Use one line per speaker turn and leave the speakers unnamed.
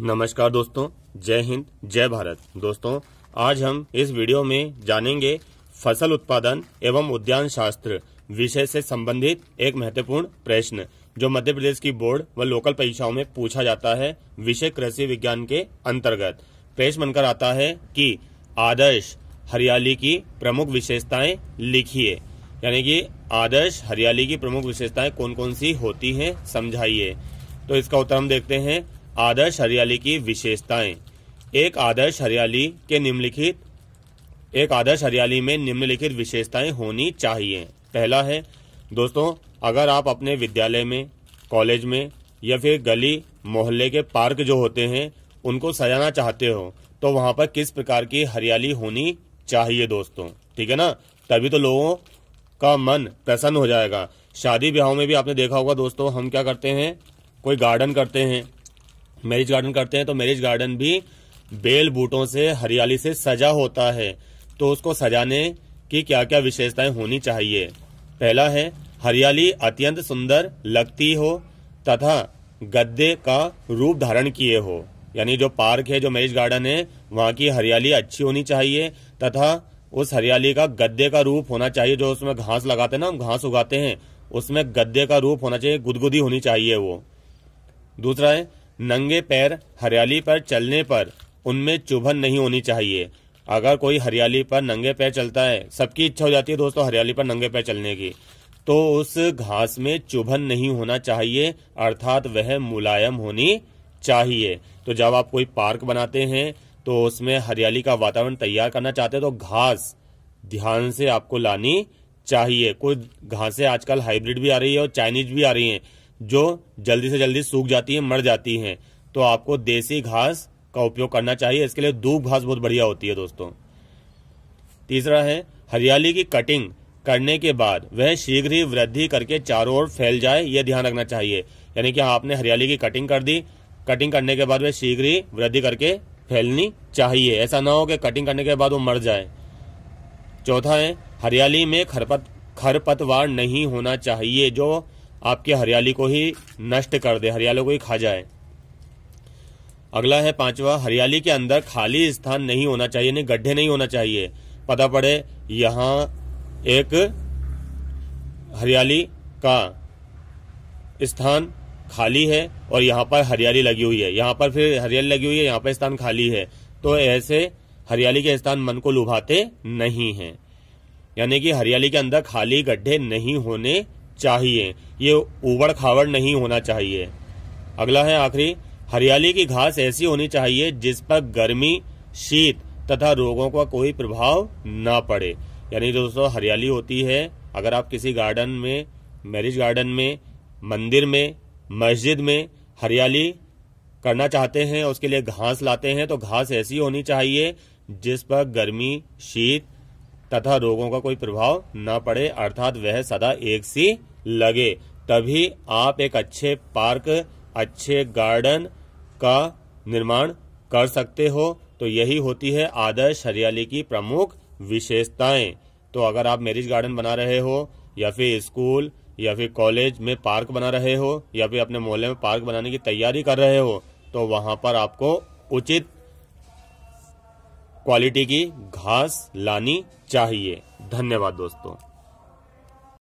नमस्कार दोस्तों जय हिंद जय भारत दोस्तों आज हम इस वीडियो में जानेंगे फसल उत्पादन एवं उद्यान शास्त्र विषय से संबंधित एक महत्वपूर्ण प्रश्न जो मध्य प्रदेश की बोर्ड व लोकल परीक्षाओं में पूछा जाता है विषय कृषि विज्ञान के अंतर्गत प्रश्न बनकर आता है कि आदर्श हरियाली की प्रमुख विशेषताएं लिखिए यानी कि आदर्श हरियाली की प्रमुख विशेषताएं कौन कौन सी होती हैं समझाइए तो इसका उत्तर हम देखते हैं आदर्श हरियाली की विशेषताएं एक आदर्श हरियाली के निम्नलिखित एक आदर्श हरियाली में निम्नलिखित विशेषताएं होनी चाहिए पहला है दोस्तों अगर आप अपने विद्यालय में कॉलेज में या फिर गली मोहल्ले के पार्क जो होते हैं उनको सजाना चाहते हो तो वहां पर किस प्रकार की हरियाली होनी चाहिए दोस्तों ठीक है ना तभी तो लोगों का मन प्रसन्न हो जाएगा शादी ब्याहों में भी आपने देखा होगा दोस्तों हम क्या करते हैं कोई गार्डन करते हैं मैरिज गार्डन करते हैं तो मैरिज गार्डन भी बेल बूटों से हरियाली से सजा होता है तो उसको सजाने की क्या क्या विशेषताएं होनी चाहिए पहला है हरियाली अत्यंत सुंदर लगती हो तथा गद्दे का रूप धारण किए हो यानी जो पार्क है जो मैरिज गार्डन है वहाँ की हरियाली अच्छी होनी चाहिए तथा उस हरियाली का गद्दे का रूप होना चाहिए जो उसमें घास लगाते हैं ना हम घास उगाते हैं उसमें गद्दे का रूप होना चाहिए गुदगुदी होनी चाहिए वो दूसरा है नंगे पैर हरियाली पर चलने पर उनमें चुभन नहीं होनी चाहिए अगर कोई हरियाली पर नंगे पैर चलता है सबकी इच्छा हो जाती है दोस्तों हरियाली पर नंगे पैर चलने की तो उस घास में चुभन नहीं होना चाहिए अर्थात वह मुलायम होनी चाहिए तो जब आप कोई पार्क बनाते हैं तो उसमें हरियाली का वातावरण तैयार करना चाहते हैं तो घास ध्यान से आपको लानी चाहिए कुछ घासें आजकल हाइब्रिड भी आ रही है और चाइनीज भी आ रही हैं जो जल्दी से जल्दी सूख जाती है मर जाती है तो आपको देसी घास का उपयोग करना चाहिए इसके लिए दूब घास बहुत बढ़िया होती है दोस्तों तीसरा है हरियाली की कटिंग करने के बाद वह शीघ्र ही वृद्धि करके चारों ओर फैल जाए यह ध्यान रखना चाहिए यानी कि आपने हरियाली की कटिंग कर दी कटिंग करने के बाद वह शीघ्र ही वृद्धि करके फैलनी चाहिए ऐसा ना हो कि कटिंग करने के बाद वो मर जाए चौथा है हरियाली में खरपत खरपतवार नहीं होना चाहिए जो आपकी हरियाली को ही नष्ट कर दे हरियाली को ही खा जाए अगला है पांचवा हरियाली के अंदर खाली स्थान नहीं होना चाहिए नहीं गड्ढे नहीं होना चाहिए पता पड़े यहां एक हरियाली का स्थान खाली है और यहां पर हरियाली लगी हुई है यहां पर फिर हरियाली लगी हुई है यहाँ पर स्थान खाली है तो ऐसे हरियाली के स्थान मन को लुभाते नहीं है यानी कि हरियाली के अंदर खाली गड्ढे नहीं होने चाहिए ये उबड़ खावड़ नहीं होना चाहिए अगला है आखिरी हरियाली की घास ऐसी होनी चाहिए जिस पर गर्मी शीत तथा रोगों का कोई प्रभाव ना पड़े यानी दोस्तों हरियाली होती है अगर आप किसी गार्डन में मैरिज गार्डन में मंदिर में मस्जिद में हरियाली करना चाहते हैं उसके लिए घास लाते हैं तो घास ऐसी होनी चाहिए जिस पर गर्मी शीत तथा रोगों का कोई प्रभाव न पड़े अर्थात वह सदा एक सी लगे तभी आप एक अच्छे पार्क अच्छे गार्डन का निर्माण कर सकते हो तो यही होती है आदर्श हरियाली की प्रमुख विशेषताएं तो अगर आप मैरिज गार्डन बना रहे हो या फिर स्कूल या फिर कॉलेज में पार्क बना रहे हो या फिर अपने मोहल्ले में पार्क बनाने की तैयारी कर रहे हो तो वहां पर आपको उचित क्वालिटी की घास लानी चाहिए धन्यवाद दोस्तों